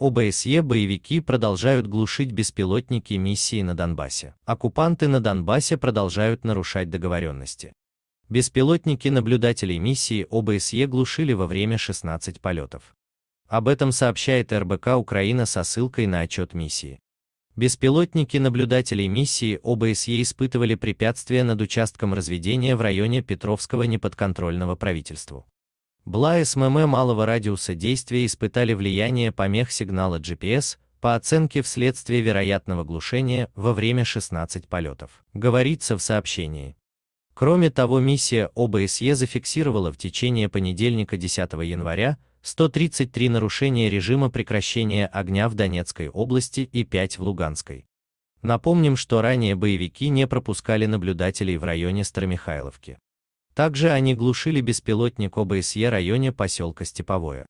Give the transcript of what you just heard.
ОБСЕ боевики продолжают глушить беспилотники миссии на Донбассе. Оккупанты на Донбассе продолжают нарушать договоренности. Беспилотники наблюдателей миссии ОБСЕ глушили во время 16 полетов. Об этом сообщает РБК Украина со ссылкой на отчет миссии. Беспилотники наблюдателей миссии ОБСЕ испытывали препятствия над участком разведения в районе Петровского неподконтрольного правительству. БЛА СММ эм эм малого радиуса действия испытали влияние помех сигнала GPS, по оценке вследствие вероятного глушения во время 16 полетов, говорится в сообщении. Кроме того, миссия ОБСЕ зафиксировала в течение понедельника 10 января 133 нарушения режима прекращения огня в Донецкой области и 5 в Луганской. Напомним, что ранее боевики не пропускали наблюдателей в районе Старомихайловки. Также они глушили беспилотник ОБСЕ в районе поселка Степовое.